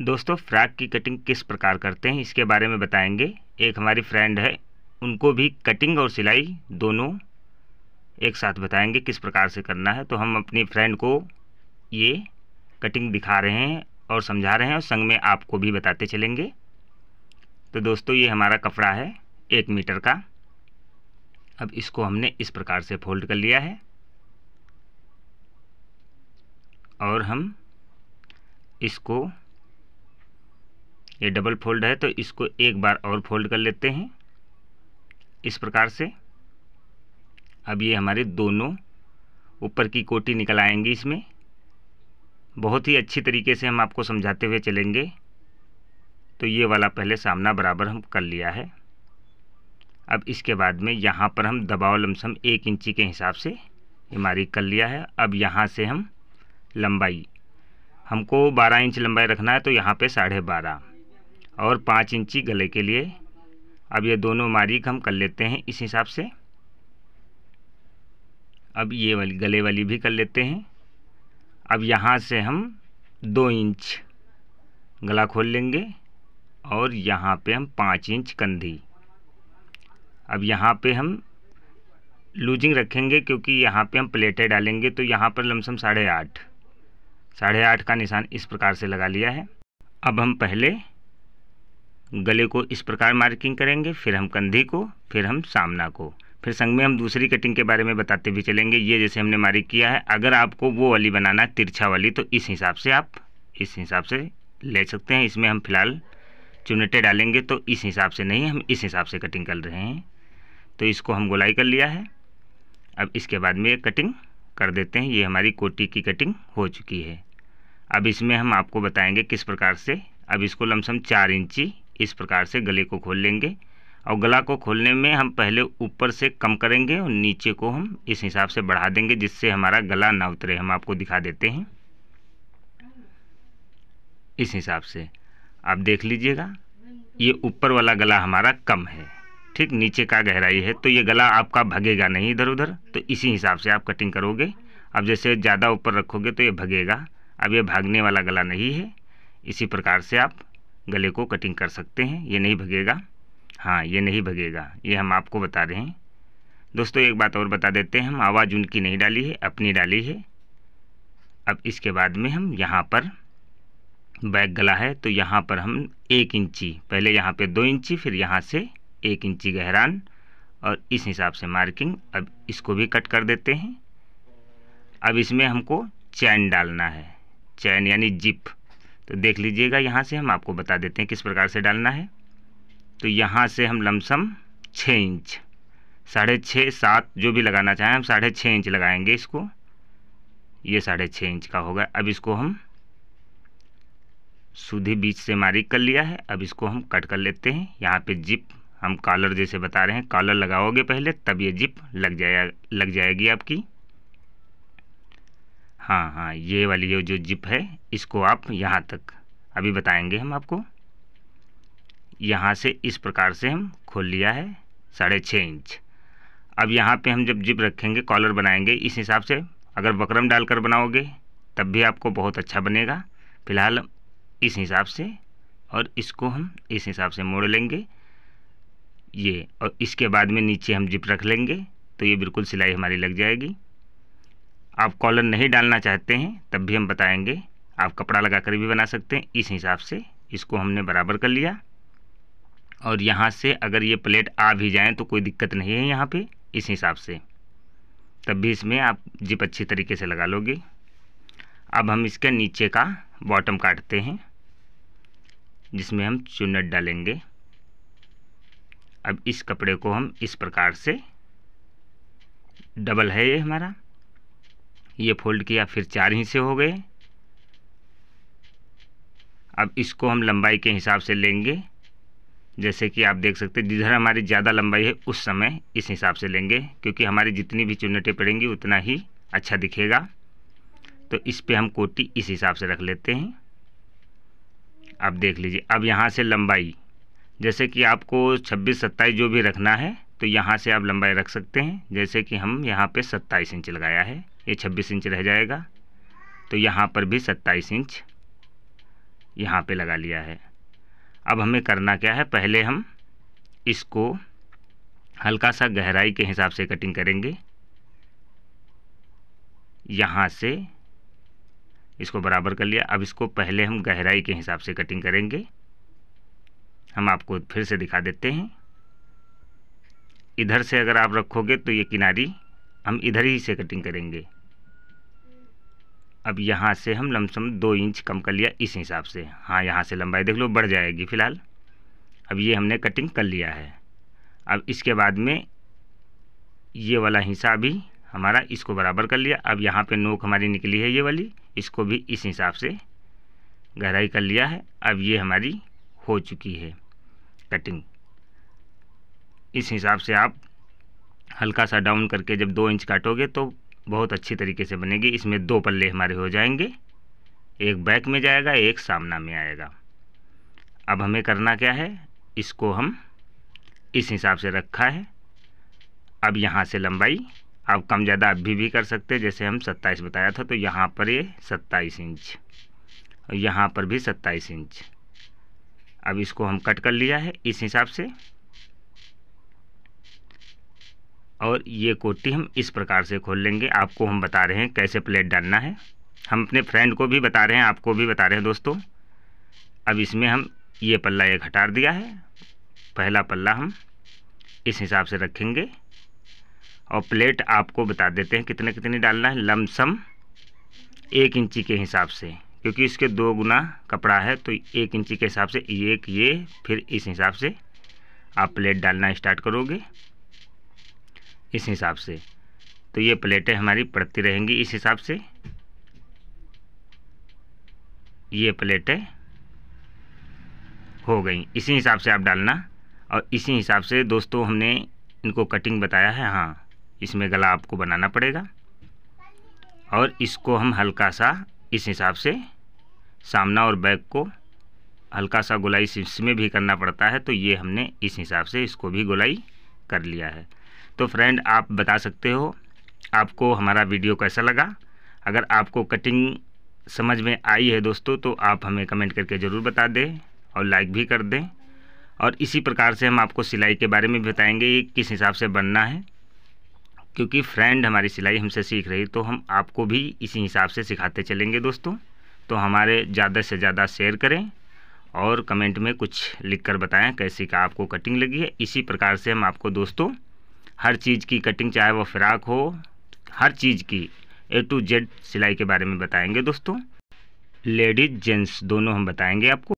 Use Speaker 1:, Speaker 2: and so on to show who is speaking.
Speaker 1: दोस्तों फ्राक की कटिंग किस प्रकार करते हैं इसके बारे में बताएंगे एक हमारी फ्रेंड है उनको भी कटिंग और सिलाई दोनों एक साथ बताएंगे किस प्रकार से करना है तो हम अपनी फ्रेंड को ये कटिंग दिखा रहे हैं और समझा रहे हैं और संग में आपको भी बताते चलेंगे तो दोस्तों ये हमारा कपड़ा है एक मीटर का अब इसको हमने इस प्रकार से फोल्ड कर लिया है और हम इसको ये डबल फोल्ड है तो इसको एक बार और फोल्ड कर लेते हैं इस प्रकार से अब ये हमारे दोनों ऊपर की कोटी निकल आएंगी इसमें बहुत ही अच्छी तरीके से हम आपको समझाते हुए चलेंगे तो ये वाला पहले सामना बराबर हम कर लिया है अब इसके बाद में यहाँ पर हम दबाव लमसम एक इंची के हिसाब से हमारी कर लिया है अब यहाँ से हम लंबाई हमको 12 इंच लंबाई रखना है तो यहाँ पे साढ़े बारह और पाँच इंची गले के लिए अब ये दोनों मारीक हम कर लेते हैं इस हिसाब से अब ये वाली गले वाली भी कर लेते हैं अब यहाँ से हम दो इंच गला खोल लेंगे और यहाँ पे हम पाँच इंच कंधी अब यहाँ पे हम लूजिंग रखेंगे क्योंकि यहाँ पे हम प्लेटें डालेंगे तो यहाँ पर लमसम साढ़े आठ साढ़े आठ का निशान इस प्रकार से लगा लिया है अब हम पहले गले को इस प्रकार मार्किंग करेंगे फिर हम कंधे को फिर हम सामना को फिर संग में हम दूसरी कटिंग के बारे में बताते भी चलेंगे ये जैसे हमने मार्क किया है अगर आपको वो वाली बनाना है तिरछा वाली तो इस हिसाब से आप इस हिसाब से ले सकते हैं इसमें हम फिलहाल चुनटे डालेंगे तो इस हिसाब से नहीं हम इस हिसाब से कटिंग कर रहे हैं तो इसको हम गोलाई कर लिया है अब इसके बाद में ये कटिंग कर देते हैं ये हमारी कोटी की कटिंग हो चुकी है अब इसमें हम आपको बताएंगे किस प्रकार से अब इसको लमसम चार इंची इस प्रकार से गले को खोल लेंगे और गला को खोलने में हम पहले ऊपर से कम करेंगे और नीचे को हम इस हिसाब से बढ़ा देंगे जिससे हमारा गला ना उतरे हम आपको दिखा देते हैं इस हिसाब से आप देख लीजिएगा ये ऊपर वाला गला हमारा कम है ठीक नीचे का गहराई है तो ये गला आपका भगेगा नहीं इधर उधर तो इसी हिसाब से आप कटिंग करोगे अब जैसे ज़्यादा ऊपर रखोगे तो ये भगेगा अब ये भागने वाला गला नहीं है इसी प्रकार से आप गले को कटिंग कर सकते हैं ये नहीं भगेगा हाँ ये नहीं भगेगा ये हम आपको बता रहे हैं दोस्तों एक बात और बता देते हैं हम आवाज़ उनकी नहीं डाली है अपनी डाली है अब इसके बाद में हम यहाँ पर बैक गला है तो यहाँ पर हम एक इंची पहले यहाँ पे दो इंची फिर यहाँ से एक इंची गहरान और इस हिसाब से मार्किंग अब इसको भी कट कर देते हैं अब इसमें हमको चैन डालना है चैन यानी जिप तो देख लीजिएगा यहाँ से हम आपको बता देते हैं किस प्रकार से डालना है तो यहाँ से हम लमसम छः इंच साढ़े छः सात जो भी लगाना चाहें हम साढ़े छः इंच लगाएंगे इसको ये साढ़े छः इंच का होगा अब इसको हम सूधी बीच से मारिक कर लिया है अब इसको हम कट कर लेते हैं यहाँ पे जिप हम कॉलर जैसे बता रहे हैं कॉलर लगाओगे पहले तब ये जिप लग जाए लग जाएगी आपकी हाँ हाँ ये वाली ये जो जिप है इसको आप यहाँ तक अभी बताएंगे हम आपको यहाँ से इस प्रकार से हम खोल लिया है साढ़े छः इंच अब यहाँ पे हम जब जिप रखेंगे कॉलर बनाएंगे इस हिसाब से अगर बकरम डालकर बनाओगे तब भी आपको बहुत अच्छा बनेगा फ़िलहाल इस हिसाब से और इसको हम इस हिसाब से मोड़ लेंगे ये और इसके बाद में नीचे हम जिप रख लेंगे तो ये बिल्कुल सिलाई हमारी लग जाएगी आप कॉलर नहीं डालना चाहते हैं तब भी हम बताएंगे आप कपड़ा लगा कर भी बना सकते हैं इस हिसाब से इसको हमने बराबर कर लिया और यहाँ से अगर ये प्लेट आ भी जाएँ तो कोई दिक्कत नहीं है यहाँ पे इस हिसाब से तब भी इसमें आप जिप अच्छी तरीके से लगा लोगे अब हम इसके नीचे का बॉटम काटते हैं जिसमें हम चुनट डालेंगे अब इस कपड़े को हम इस प्रकार से डबल है ये हमारा ये फोल्ड किया फिर चार हिस्से हो गए अब इसको हम लंबाई के हिसाब से लेंगे जैसे कि आप देख सकते हैं जिधर हमारी ज़्यादा लंबाई है उस समय इस हिसाब से लेंगे क्योंकि हमारी जितनी भी चुनटें पड़ेंगी उतना ही अच्छा दिखेगा तो इस पे हम कोटी इस हिसाब से रख लेते हैं आप देख लीजिए अब यहाँ से लंबाई जैसे कि आपको 26 27 जो भी रखना है तो यहाँ से आप लंबाई रख सकते हैं जैसे कि हम यहाँ पे 27 इंच लगाया है ये छब्बीस इंच रह जाएगा तो यहाँ पर भी सत्ताईस इंच यहाँ पे लगा लिया है अब हमें करना क्या है पहले हम इसको हल्का सा गहराई के हिसाब से कटिंग करेंगे यहाँ से इसको बराबर कर लिया अब इसको पहले हम गहराई के हिसाब से कटिंग करेंगे हम आपको फिर से दिखा देते हैं इधर से अगर आप रखोगे तो ये किनारी हम इधर ही से कटिंग करेंगे अब यहाँ से हम लमसम दो इंच कम कर लिया इस हिसाब से हाँ यहाँ से लंबाई देख लो बढ़ जाएगी फ़िलहाल अब ये हमने कटिंग कर लिया है अब इसके बाद में ये वाला हिस्सा भी हमारा इसको बराबर कर लिया अब यहाँ पे नोक हमारी निकली है ये वाली इसको भी इस हिसाब से गहराई कर लिया है अब ये हमारी हो चुकी है कटिंग इस हिसाब से आप हल्का सा डाउन करके जब दो इंच काटोगे तो बहुत अच्छी तरीके से बनेगी इसमें दो पल्ले हमारे हो जाएंगे एक बैक में जाएगा एक सामना में आएगा अब हमें करना क्या है इसको हम इस हिसाब से रखा है अब यहाँ से लंबाई आप कम ज़्यादा अभी भी, भी कर सकते हैं जैसे हम 27 बताया था तो यहाँ पर ये 27 इंच और यहाँ पर भी 27 इंच अब इसको हम कट कर लिया है इस हिसाब से और ये कोटी हम इस प्रकार से खोल लेंगे आपको हम बता रहे हैं कैसे प्लेट डालना है हम अपने फ्रेंड को भी बता रहे हैं आपको भी बता रहे हैं दोस्तों अब इसमें हम ये पल्ला एक हटा दिया है पहला पल्ला हम इस हिसाब से रखेंगे और प्लेट आपको बता देते हैं कितने कितने डालना है लमसम एक इंची के हिसाब से क्योंकि इसके दो गुना कपड़ा है तो एक इंची के हिसाब से एक ये फिर इस हिसाब से आप प्लेट डालना स्टार्ट करोगे इस हिसाब से तो ये प्लेटें हमारी पड़ती रहेंगी इस हिसाब से ये प्लेटें हो गई इसी हिसाब से आप डालना और इसी हिसाब से दोस्तों हमने इनको कटिंग बताया है हाँ इसमें गला आपको बनाना पड़ेगा और इसको हम हल्का सा इस हिसाब से सामना और बैक को हल्का सा गोलाई इसमें भी करना पड़ता है तो ये हमने इस हिसाब से इसको भी गोलाई कर लिया है तो फ्रेंड आप बता सकते हो आपको हमारा वीडियो कैसा लगा अगर आपको कटिंग समझ में आई है दोस्तों तो आप हमें कमेंट करके ज़रूर बता दें और लाइक भी कर दें और इसी प्रकार से हम आपको सिलाई के बारे में भी बताएंगे किस हिसाब से बनना है क्योंकि फ्रेंड हमारी सिलाई हमसे सीख रही तो हम आपको भी इसी हिसाब से सिखाते चलेंगे दोस्तों तो हमारे ज़्यादा से ज़्यादा शेयर करें और कमेंट में कुछ लिख कर बताएँ कैसी का आपको कटिंग लगी है इसी प्रकार से हम आपको दोस्तों हर चीज़ की कटिंग चाहे वो फ़्राक हो हर चीज़ की ए टू जेड सिलाई के बारे में बताएंगे दोस्तों लेडीज़ जेंट्स दोनों हम बताएंगे आपको